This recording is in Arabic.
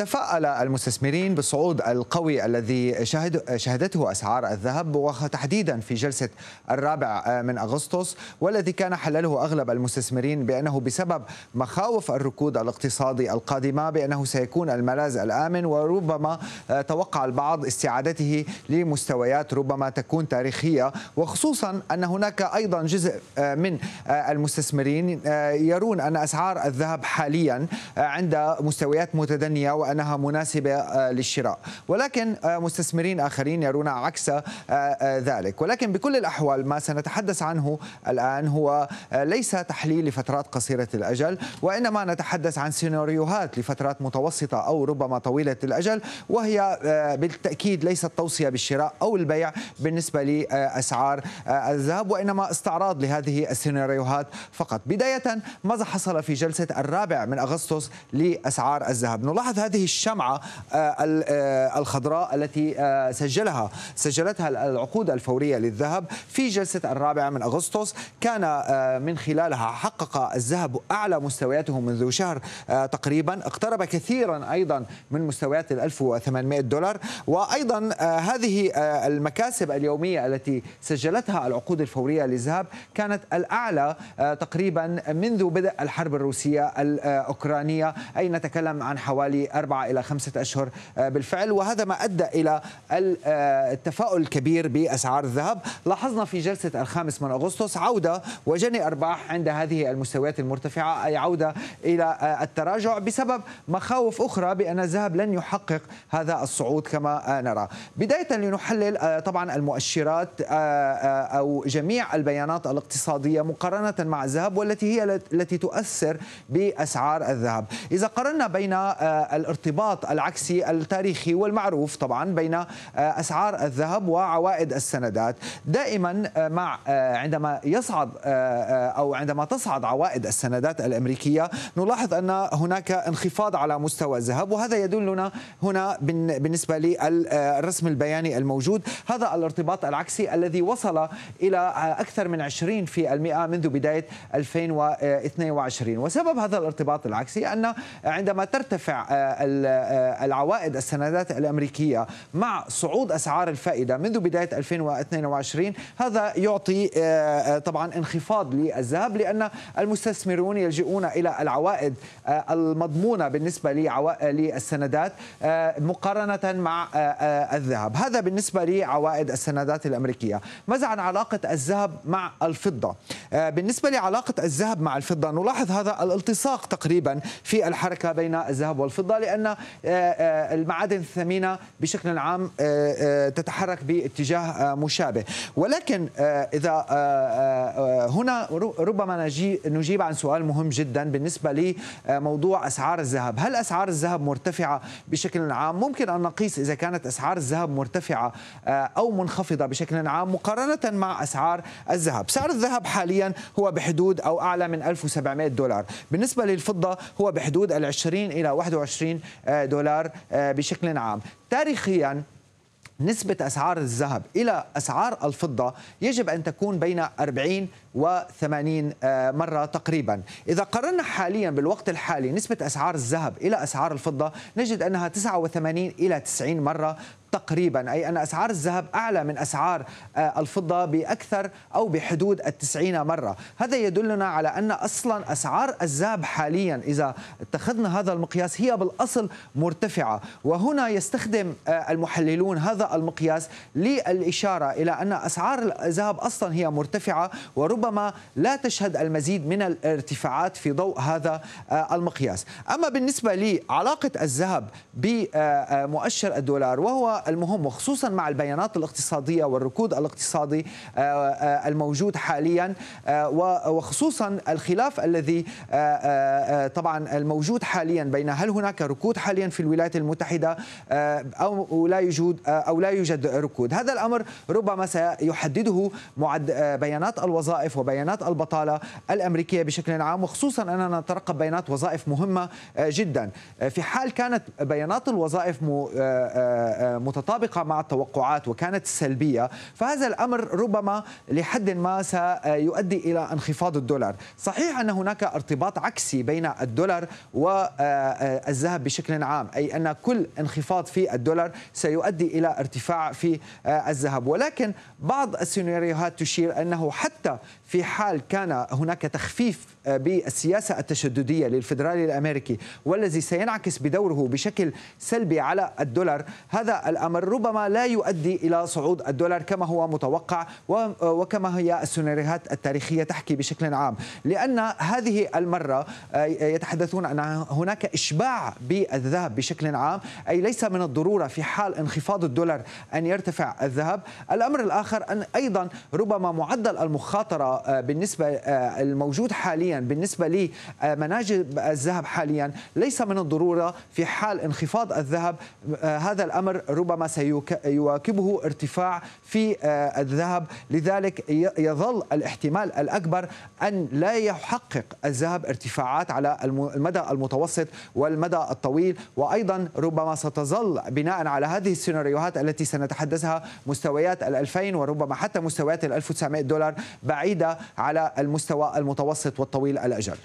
تفاءل المستثمرين بالصعود القوي الذي شهد شهدته أسعار الذهب وتحديدا في جلسة الرابع من أغسطس والذي كان حلله أغلب المستثمرين بأنه بسبب مخاوف الركود الاقتصادي القادمة بأنه سيكون الملاذ الآمن وربما آه، توقع البعض استعادته لمستويات ربما تكون تاريخية وخصوصا أن هناك أيضا جزء آه، من آه، المستثمرين يرون أن أسعار الذهب حاليا عند مستويات متدنية وأنها مناسبة آه، للشراء ولكن آه، مستثمرين آخرين يرون عكس آه، ذلك ولكن بكل الأحوال ما سنتحدث عنه الآن هو ليس تحليل لفترات قصيرة الأجل وإنما نتحدث عن سيناريوهات لفترات متوسطة أو ربما طويلة الأجل وهي بالتأكيد ليست توصية بالشراء أو البيع بالنسبة لأسعار الذهب وإنما استعراض لهذه السيناريوهات فقط بداية ماذا حصل في جلسة الرابع من أغسطس لأسعار الذهب نلاحظ هذه هذه الشمعة آه، آه، الخضراء التي آه، سجلها سجلتها العقود الفورية للذهب في جلسة الرابعة من أغسطس كان من خلالها حقق الذهب أعلى مستوياته منذ شهر تقريبا اقترب كثيرا أيضا من مستويات ال 1800 دولار وأيضا هذه المكاسب اليومية التي سجلتها العقود الفورية للذهب كانت الأعلى تقريبا منذ بدء الحرب الروسية الأوكرانية أي نتكلم عن حوالي أربعة إلى خمسة أشهر آه، بالفعل وهذا ما أدى إلى آه، التفاؤل الكبير بأسعار الذهب لاحظنا في جلسة الخامس من أغسطس عودة وجني أرباح عند هذه المستويات المرتفعة أي عودة إلى آه، التراجع بسبب مخاوف أخرى بأن الذهب لن يحقق هذا الصعود كما نرى بداية لنحلل طبعا المؤشرات أو جميع البيانات الاقتصادية مقارنة مع الذهب والتي هي التي تؤثر بأسعار الذهب إذا قارنا بين الارتباط العكسي التاريخي والمعروف طبعا بين آه، أسعار الذهب وعوائد السندات دائما آه، مع آه، عندما يصعد أو عندما تصعد عوائد السندات الأمريكية نلاحظ أن هناك انخفاض على مستوى الذهب وهذا يدلنا هنا بالنسبة للرسم البياني الموجود هذا الارتباط العكسي الذي وصل إلى أكثر من 20% منذ بداية 2022 وسبب هذا الارتباط العكسي أن عندما ترتفع آه، العوائد السندات الأمريكية مع صعود أسعار الفائدة منذ بداية 2022 هذا يعطي آه، آه، طبعا انخفاض للذهب لأن المستثمرون يلجؤون إلى العوائد المضمونة بالنسبة للسندات مقارنة مع الذهب هذا بالنسبة لعوائد السندات الأمريكية ماذا عن علاقة الذهب مع الفضة بالنسبة لعلاقة الذهب مع الفضة نلاحظ هذا الالتصاق تقريبا في الحركة بين الذهب والفضة بأن آه، آه، المعادن الثمينة بشكل عام آه، تتحرك باتجاه مشابه ولكن إذا هنا ربما نجيب عن سؤال مهم جدا بالنسبة لموضوع أسعار الذهب هل أسعار الذهب مرتفعة بشكل عام ممكن أن نقيس إذا كانت أسعار الذهب مرتفعة أو منخفضة بشكل عام مقارنة مع أسعار الذهب سعر الذهب حاليا هو بحدود أو أعلى من 1700 دولار بالنسبة للفضة هو بحدود ال 20 إلى 21 آه، دولار آه، بشكل عام تاريخيا نسبة أسعار الذهب إلى أسعار الفضة يجب أن تكون بين 40 و 80 مرة تقريبا إذا قررنا حاليا بالوقت الحالي نسبة أسعار الذهب إلى أسعار الفضة نجد أنها 89 إلى 90 مرة تقريبا أي أن أسعار الذهب أعلى من أسعار آه، الفضة بأكثر أو بحدود التسعين مرة هذا يدلنا على أن أصلا أسعار الذهب حاليا إذا اتخذنا هذا المقياس هي بالأصل مرتفعة وهنا يستخدم آه، المحللون هذا المقياس للإشارة إلى أن أسعار الذهب أصلا هي مرتفعة وربما لا تشهد المزيد من الارتفاعات في ضوء هذا آه، المقياس أما بالنسبة لعلاقة الذهب بمؤشر الدولار وهو المهم وخصوصا مع البيانات الاقتصادية والركود الاقتصادي آه، آه، الموجود حاليا آه، وخصوصا الخلاف الذي طبعا الموجود حاليا بين هل هناك ركود حاليا في الولايات المتحدة أو لا يوجد أو لا يوجد ركود هذا الأمر ربما سيحدده معد بيانات الوظائف وبيانات البطالة الأمريكية بشكل عام وخصوصا أننا نترقب بيانات وظائف مهمة جدا في حال كانت بيانات الوظائف متطابقة مع التوقعات وكانت سلبية فهذا الأمر ربما لحد ما سيؤدي إلى انخفاض الدولار صحيح أن هناك ارتباط عكسي بين الدولار والذهب بشكل عام أي أن كل انخفاض في الدولار سيؤدي إلى ارتفاع في الذهب ولكن بعض السيناريوهات تشير أنه حتى في حال كان هناك تخفيف بالسياسة التشددية للفدرالي الأمريكي والذي سينعكس بدوره بشكل سلبي على الدولار هذا الأمر ربما لا يؤدي إلى صعود الدولار كما هو متوقع وكما هي السيناريوهات التاريخية تحكي بشكل عام لأن هذه المرة آه، يتحدثون أن هناك إشباع بالذهب بشكل عام أي ليس من الضرورة في حال انخفاض الدولار أن يرتفع الذهب الأمر الآخر أن أيضا ربما معدل المخاطرة آه، بالنسبة آه، الموجود حاليا بالنسبه لمناجم آه، الذهب حاليا ليس من الضروره في حال انخفاض الذهب آه، هذا الامر ربما سيواكبه ارتفاع في آه، الذهب لذلك يظل الاحتمال الاكبر ان لا يحقق الذهب ارتفاعات على المدى المتوسط والمدى الطويل وايضا ربما ستظل بناء على هذه السيناريوهات التي سنتحدثها مستويات ال 2000 وربما حتى مستويات ال 1900 دولار بعيده على المستوى المتوسط والطويل طويل الأجل